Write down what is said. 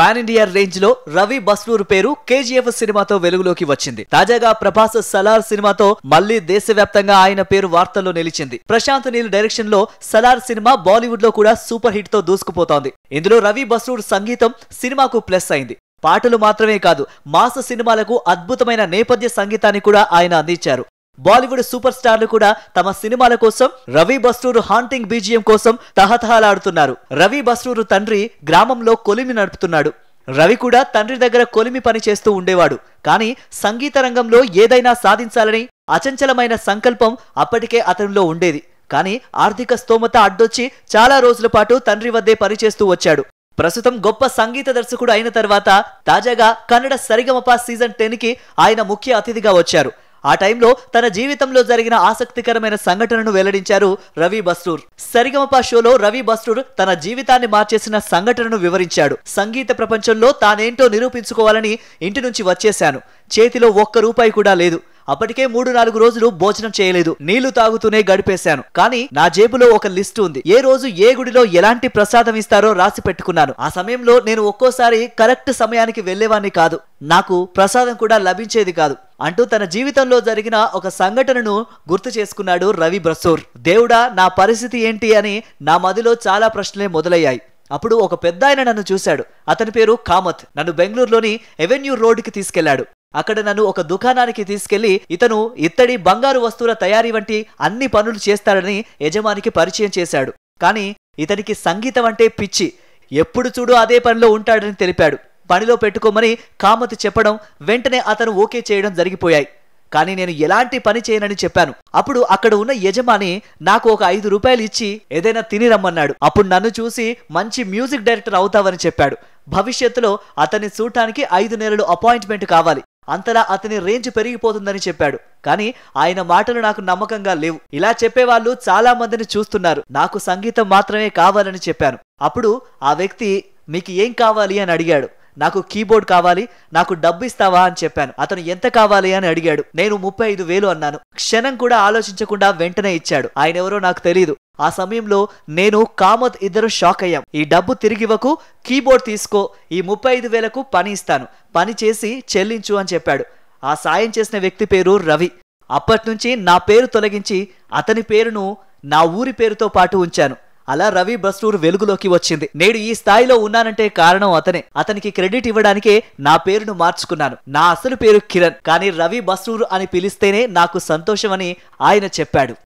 pan India range లో రవి బస్రూర్ పేరు KGF సినిమాతో వెలుగులోకి వచ్చింది తాజాగా ప్రభాస్ సలార్ సినిమాతో మళ్లీ దేశవ్యాప్తంగా ఆయన పేరు వార్తల్లో నిలిచింది ప్రశాంత్ నీల్ డైరెక్షన్ లో సలార్ సినిమా బాలీవుడ్ లో కూడా సూపర్ హిట్ తో దూసుకుపోతోంది ఇందులో రవి బస్రూర్ సంగీతం సినిమాకు ప్లస్ అయింది పాటలు మాత్రమే కాదు మాస సినిమాలకు అద్భుతమైన నేపథ్య సంగీతాన్ని కూడా ఆయన అందించారు బాలీవుడ్ సూపర్ స్టార్లు కూడా తమ సినిమాల కోసం రవి బస్రూరు హాంటింగ్ బీజియం కోసం తహతహలాడుతున్నారు రవి బస్రూరు తండ్రి గ్రామంలో కొలిమి నడుపుతున్నాడు రవి కూడా తండ్రి దగ్గర కొలిమి పని చేస్తూ ఉండేవాడు కానీ సంగీత రంగంలో ఏదైనా సాధించాలని అచంచలమైన సంకల్పం అప్పటికే అతనిలో ఉండేది కానీ ఆర్థిక స్తోమత అడ్డొచ్చి చాలా రోజుల పాటు తండ్రి వద్దే పనిచేస్తూ వచ్చాడు ప్రస్తుతం గొప్ప సంగీత దర్శకుడు అయిన తర్వాత తాజాగా కన్నడ సరిగమప సీజన్ టెన్ కి ఆయన ముఖ్య అతిథిగా వచ్చారు ఆ టైంలో తన జీవితంలో జరిగిన ఆసక్తికరమైన సంఘటనను వెల్లడించారు రవి బస్రూర్ సరిగమప షోలో రవి బస్రూర్ తన జీవితాన్ని మార్చేసిన సంఘటనను వివరించాడు సంగీత ప్రపంచంలో తానేంటో నిరూపించుకోవాలని ఇంటి నుంచి వచ్చేశాను చేతిలో ఒక్క రూపాయి కూడా లేదు అప్పటికే మూడు నాలుగు రోజులు భోజనం చేయలేదు నీళ్లు తాగుతూనే గడిపేశాను కానీ నా జేబులో ఒక లిస్ట్ ఉంది ఏ రోజు ఏ గుడిలో ఎలాంటి ప్రసాదం ఇస్తారో రాసి పెట్టుకున్నాను ఆ సమయంలో నేను ఒక్కోసారి కరెక్ట్ సమయానికి వెళ్లేవాణ్ణి కాదు నాకు ప్రసాదం కూడా లభించేది కాదు అంటూ తన జీవితంలో జరిగిన ఒక సంఘటనను గుర్తు చేసుకున్నాడు రవి బ్రసూర్ దేవుడా నా పరిస్థితి ఏంటి అని నా మదిలో చాలా ప్రశ్నలే మొదలయ్యాయి అప్పుడు ఒక పెద్ద ఆయన నన్ను చూశాడు అతని పేరు కామత్ నన్ను బెంగళూరులోని ఎవెన్యూ రోడ్డుకి తీసుకెళ్లాడు అక్కడ నన్ను ఒక దుకాణానికి తీసుకెళ్లి ఇతను ఇత్తడి బంగారు వస్తువుల తయారీ వంటి అన్ని పనులు చేస్తాడని యజమానికి పరిచయం చేశాడు కానీ ఇతనికి సంగీతం అంటే పిచ్చి ఎప్పుడు చూడు అదే పనిలో ఉంటాడని తెలిపాడు పనిలో పెట్టుకోమని కామతి చెప్పడం వెంటనే అతను ఓకే చేయడం జరిగిపోయాయి కానీ నేను ఎలాంటి పని చేయనని చెప్పాను అప్పుడు అక్కడ ఉన్న యజమాని నాకు ఒక ఐదు రూపాయలు ఇచ్చి ఏదైనా తిని రమ్మన్నాడు అప్పుడు నన్ను చూసి మంచి మ్యూజిక్ డైరెక్టర్ అవుతావని చెప్పాడు భవిష్యత్తులో అతన్ని చూడటానికి ఐదు నెలలు అపాయింట్మెంట్ కావాలి అంతలా అతని రేంజ్ పెరిగిపోతుందని చెప్పాడు కానీ ఆయన మాటలు నాకు నమ్మకంగా లేవు ఇలా చెప్పేవాళ్ళు చాలా మందిని చూస్తున్నారు నాకు సంగీతం మాత్రమే కావాలని చెప్పాను అప్పుడు ఆ వ్యక్తి మీకు ఏం కావాలి అని అడిగాడు నాకు కీబోర్డ్ కావాలి నాకు డబ్బు ఇస్తావా అని చెప్పాను అతను ఎంత కావాలి అని అడిగాడు నేను ముప్పై ఐదు వేలు అన్నాను క్షణం కూడా ఆలోచించకుండా వెంటనే ఇచ్చాడు ఆయన ఎవరో నాకు తెలియదు ఆ సమయంలో నేను కామత్ ఇద్దరు షాక్ అయ్యాం ఈ డబ్బు తిరిగివ్వకు కీబోర్డ్ తీసుకో ఈ ముప్పై ఐదు వేలకు పని ఇస్తాను పని చేసి చెల్లించు అని చెప్పాడు ఆ సాయం చేసిన వ్యక్తి పేరు రవి అప్పట్నుంచి నా పేరు తొలగించి అతని పేరును నా ఊరి పేరుతో పాటు ఉంచాను అలా రవి టూర్ వెలుగులోకి వచ్చింది నేడు ఈ స్థాయిలో ఉన్నానంటే కారణం అతనే అతనికి క్రెడిట్ ఇవ్వడానికే నా పేరును మార్చుకున్నాను నా అసలు పేరు కిరణ్ కానీ రవి టూర్ అని పిలిస్తేనే నాకు సంతోషమని ఆయన చెప్పాడు